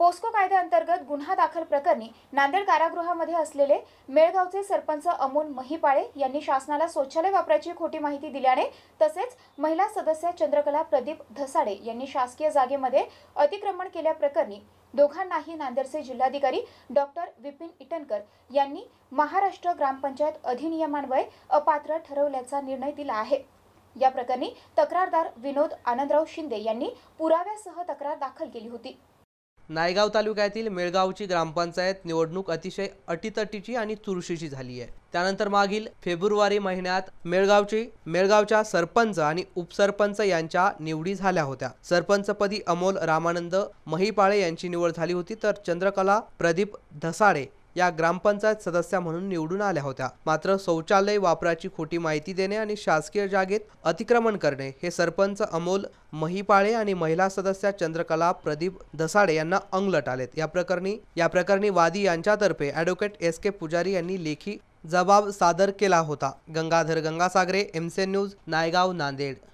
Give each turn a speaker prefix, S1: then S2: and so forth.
S1: POCSO कायद्याअंतर्गत गुन्हा दाखल प्रकरणी नांदेड कारागृहामध्ये असलेले मेळगावचे सरपंच अमोल महिपाळे यांनी शासनाला शौचालय वापराची खोटी माहिती दिल्याने तसेच महिला सदस्य चंद्रकला प्रदीप धसाडे यांनी शासकीय जागेमध्ये अतिक्रमण केल्याप्रकरणी दोघांनाही नांदेडचे जिल्हाधिकारी डॉक्टर विपिन इटनकर यांनी महाराष्ट्र ग्रामपंचायत अधिनियमान्वये अपात्र ठरवल्याचा निर्णय दिला आहे या प्रकरणी तक्रारदार विनोद आनंदराव शिंदे यांनी पुराव्यासह तक्रार दाखल केली होती
S2: नायगाव तालुक्यातील मेळगावची ग्रामपंचायत निवडणूक अतिशय अटीतटीची आणि चुरशीची झाली आहे त्यानंतर मागील फेब्रुवारी महिन्यात मेळगावची मेळगावच्या सरपंच आणि उपसरपंच यांच्या निवडी झाल्या होत्या सरपंचपदी अमोल रामानंद महिपाळे यांची निवड झाली होती तर चंद्रकला प्रदीप धसाडे या ग्रामपंचायत सदस्या म्हणून निवडून आल्या होत्या मात्र शौचालय वापराची खोटी माहिती देणे आणि शासकीय जागेत अतिक्रमण करणे हे सरपंच अमोल महिपाळे आणि महिला सदस्या चंद्रकला प्रदीप धसाडे यांना अंगलट आलेत या प्रकरणी या प्रकरणी वादी यांच्यातर्फे ॲडव्होकेट एस के पुजारी यांनी लेखी जबाब सादर केला होता गंगाधर गंगासागरे एमसीएन न्यूज नायगाव नांदेड